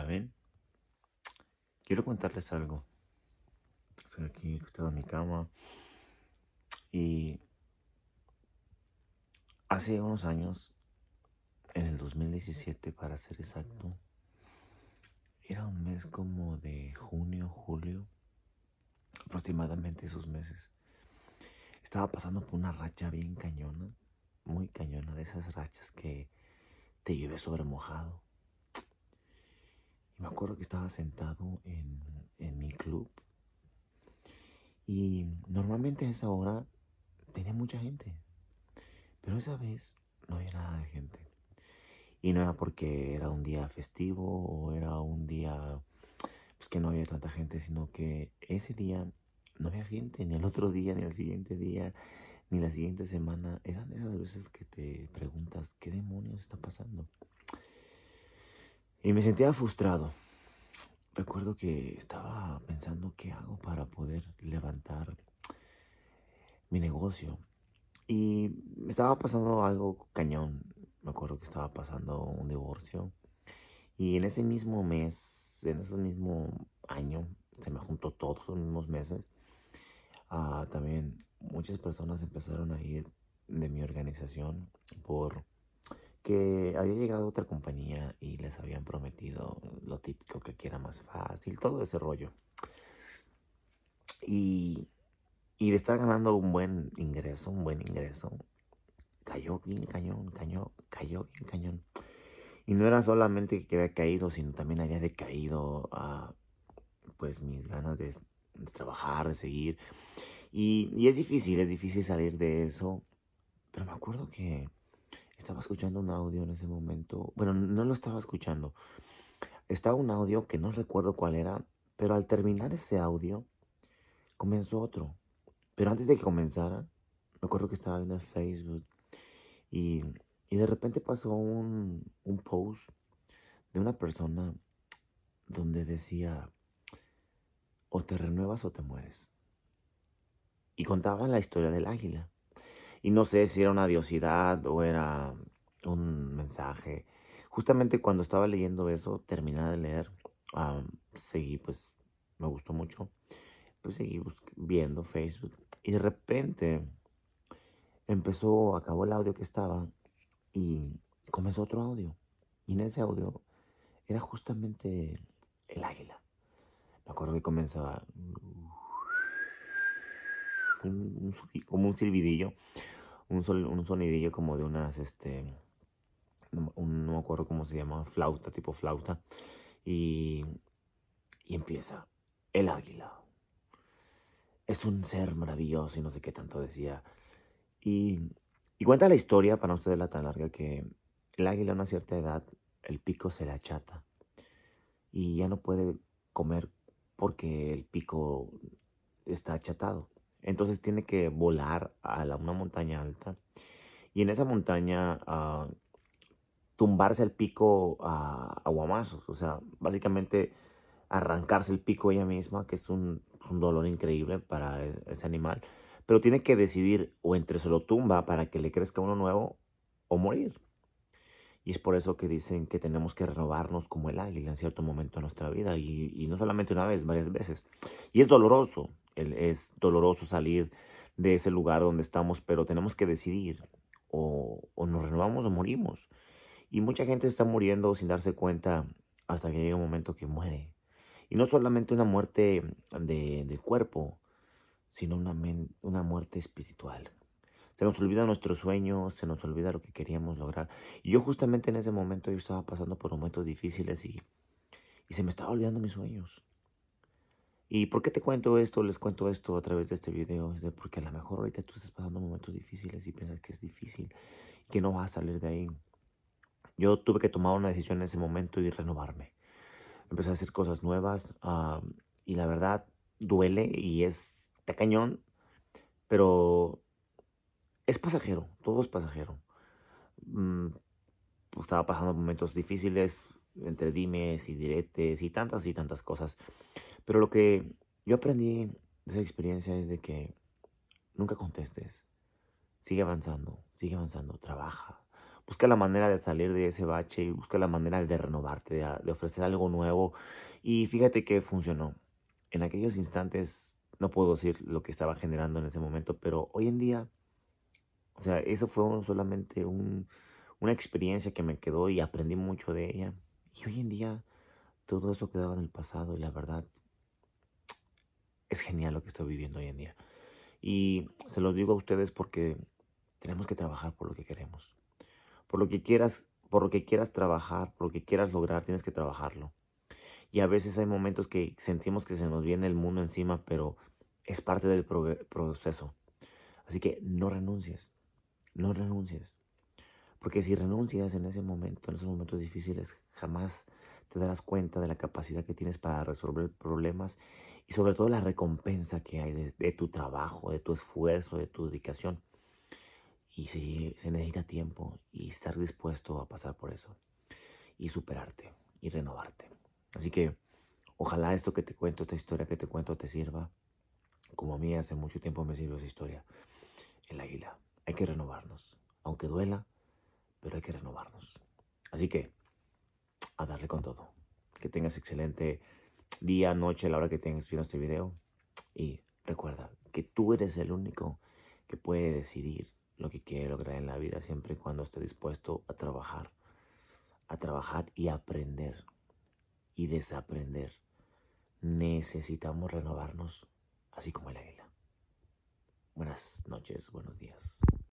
¿Saben? Quiero contarles algo. Estoy aquí en mi cama y hace unos años, en el 2017 para ser exacto, era un mes como de junio, julio, aproximadamente esos meses. Estaba pasando por una racha bien cañona, muy cañona, de esas rachas que te llevé sobre mojado me acuerdo que estaba sentado en, mi club. Y normalmente a esa hora tenía mucha gente. Pero esa vez no había nada de gente. Y no era porque era un día festivo o era un día pues, que no había tanta gente, sino que ese día no había gente, ni el otro día, ni el siguiente día, ni la siguiente semana. Eran esas veces que te preguntas, ¿qué demonios está pasando? Y me sentía frustrado. Recuerdo que estaba pensando qué hago para poder levantar mi negocio. Y me estaba pasando algo cañón. Me acuerdo que estaba pasando un divorcio. Y en ese mismo mes, en ese mismo año, se me juntó todos los mismos meses. Ah, también muchas personas empezaron a ir de mi organización por había llegado otra compañía y les habían prometido lo típico que quiera más fácil, todo ese rollo. Y, y de estar ganando un buen ingreso, un buen ingreso, cayó bien cañón, cayó, cayó bien cañón. Y no era solamente que había caído, sino también había decaído a pues mis ganas de, trabajar, de seguir. y es difícil, es difícil salir de eso. Pero me acuerdo que estaba escuchando un audio en ese momento. Bueno, no lo estaba escuchando. Estaba un audio que no recuerdo cuál era, pero al terminar ese audio, comenzó otro. Pero antes de que comenzara, me acuerdo que estaba viendo Facebook y, de repente pasó un, un post de una persona donde decía, o te renuevas o te mueres. Y contaba la historia del águila y no sé si era una diosidad o era un mensaje. Justamente cuando estaba leyendo eso, terminé de leer, seguí, pues me gustó mucho, pues seguí viendo Facebook y de repente empezó, acabó el audio que estaba y comenzó otro audio. Y en ese audio era justamente el águila. Me acuerdo que comenzaba como un silbidillo, un, sonidillo como de unas, este, no, me acuerdo cómo se llama, flauta, tipo flauta, y, empieza el águila. Es un ser maravilloso y no sé qué tanto decía. Y, cuenta la historia, para no ser la tan larga, que el águila a una cierta edad, el pico se le achata y ya no puede comer porque el pico está achatado. Entonces tiene que volar a una montaña alta. Y en esa montaña ah, tumbarse el pico a, guamazos. O sea, básicamente arrancarse el pico ella misma, que es un, dolor increíble para e, ese animal. Pero tiene que decidir o entre solo tumba para que le crezca uno nuevo o morir. Y es por eso que dicen que tenemos que renovarnos como el águila en cierto momento de nuestra vida. y no solamente una vez, varias veces. Y es doloroso, es doloroso salir de ese lugar donde estamos, pero tenemos que decidir o, o nos renovamos o morimos. Y mucha gente está muriendo sin darse cuenta hasta que llega un momento que muere. Y no solamente una muerte de, del cuerpo, sino una, una muerte espiritual. Se nos olvida nuestros sueños, se nos olvida lo que queríamos lograr. Y yo justamente en ese momento yo estaba pasando por momentos difíciles y, y se me estaba olvidando mis sueños. ¿Y por qué te cuento esto? Les cuento esto a través de este video. Es de porque a lo mejor ahorita tú estás pasando momentos difíciles y piensas que es difícil, que no vas a salir de ahí. Yo tuve que tomar una decisión en ese momento y renovarme. Empecé a hacer cosas nuevas y la verdad duele y es cañón, pero es pasajero, todo es pasajero. Mm, pues, estaba pasando momentos difíciles entre dimes y diretes y tantas y tantas cosas. Pero lo que yo aprendí de esa experiencia es de que nunca contestes. Sigue avanzando, sigue avanzando, trabaja. Busca la manera de salir de ese bache y busca la manera de renovarte, de, ofrecer algo nuevo. Y fíjate que funcionó. En aquellos instantes no puedo decir lo que estaba generando en ese momento, pero hoy en día, o sea, eso fue solamente una experiencia que me quedó y aprendí mucho de ella. Y hoy en día todo eso quedaba en el pasado y la verdad es genial lo que estoy viviendo hoy en día. Y se lo digo a ustedes porque tenemos que trabajar por lo que queremos. Por lo que quieras, por lo que quieras trabajar, por lo que quieras lograr, tienes que trabajarlo. Y a veces hay momentos que sentimos que se nos viene el mundo encima, pero es parte del proceso. Así que no renuncies, no renuncies. Porque si renuncias en ese momento, en esos momentos difíciles, jamás te darás cuenta de la capacidad que tienes para resolver problemas y sobre todo la recompensa que hay de, tu trabajo, de tu esfuerzo, de tu dedicación. Y se necesita tiempo y estar dispuesto a pasar por eso y superarte y renovarte. Así que ojalá esto que te cuento, esta historia que te cuento te sirva. Como a mí hace mucho tiempo me sirvió esa historia. El águila. Hay que renovarnos. Aunque duela, pero hay que renovarnos. Así que, a darle con todo. Que tengas excelente día, noche, la hora que tengas viendo este video. Y recuerda que tú eres el único que puede decidir lo que quiere lograr en la vida siempre y cuando esté dispuesto a trabajar, a trabajar y aprender y desaprender. Necesitamos renovarnos, así como el águila. Buenas noches, buenos días.